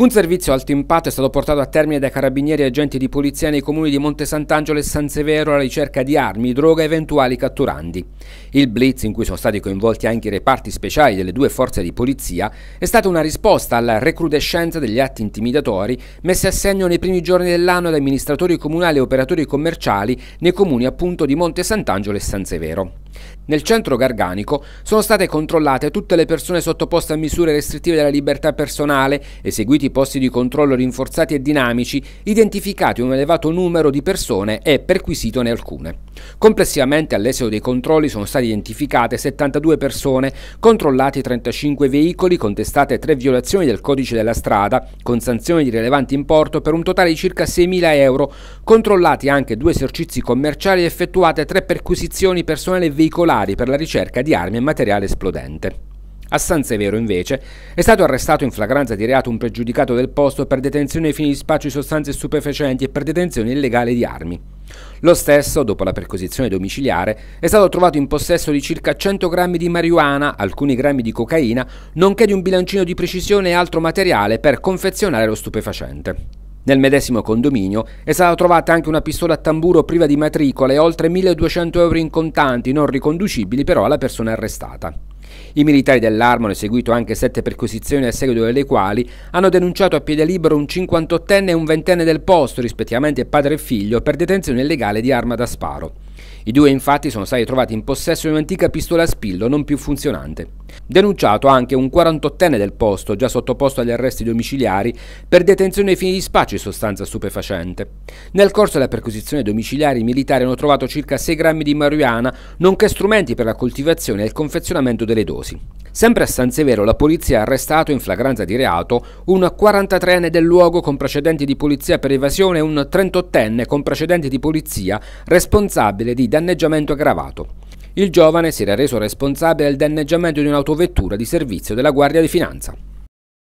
Un servizio alto impatto è stato portato a termine dai carabinieri e agenti di polizia nei comuni di Monte Sant'Angelo e San Severo alla ricerca di armi, droga e eventuali catturandi. Il blitz, in cui sono stati coinvolti anche i reparti speciali delle due forze di polizia, è stata una risposta alla recrudescenza degli atti intimidatori messi a segno nei primi giorni dell'anno da amministratori comunali e operatori commerciali nei comuni appunto di Monte Sant'Angelo e San Severo. Nel centro garganico sono state controllate tutte le persone sottoposte a misure restrittive della libertà personale, eseguiti posti di controllo rinforzati e dinamici, identificati un elevato numero di persone e perquisitone alcune. Complessivamente all'esito dei controlli sono state identificate 72 persone, controllati 35 veicoli, contestate 3 violazioni del codice della strada, con sanzioni di rilevante importo per un totale di circa 6.000 euro, controllati anche due esercizi commerciali e effettuate 3 perquisizioni personali e veicolari per la ricerca di armi e materiale esplodente. A San Severo, invece, è stato arrestato in flagranza di reato un pregiudicato del posto per detenzione ai fini di spaccio di sostanze stupefacenti e per detenzione illegale di armi. Lo stesso, dopo la perquisizione domiciliare, è stato trovato in possesso di circa 100 grammi di marijuana, alcuni grammi di cocaina, nonché di un bilancino di precisione e altro materiale per confezionare lo stupefacente. Nel medesimo condominio è stata trovata anche una pistola a tamburo priva di matricola e oltre 1200 euro in contanti, non riconducibili però alla persona arrestata. I militari dell'Arma hanno eseguito anche sette perquisizioni a seguito delle quali hanno denunciato a piede libero un 58enne e un ventenne del posto, rispettivamente padre e figlio, per detenzione illegale di arma da sparo. I due infatti sono stati trovati in possesso di un'antica pistola a spillo non più funzionante. Denunciato anche un 48enne del posto, già sottoposto agli arresti domiciliari, per detenzione ai fini di spaccio e sostanza stupefacente. Nel corso della perquisizione domiciliare i militari hanno trovato circa 6 grammi di marijuana, nonché strumenti per la coltivazione e il confezionamento delle dosi. Sempre a San Severo la polizia ha arrestato in flagranza di reato un 43enne del luogo con precedenti di polizia per evasione e un 38enne con precedenti di polizia responsabile di danneggiamento aggravato. Il giovane si era reso responsabile del danneggiamento di un'autovettura di servizio della Guardia di Finanza.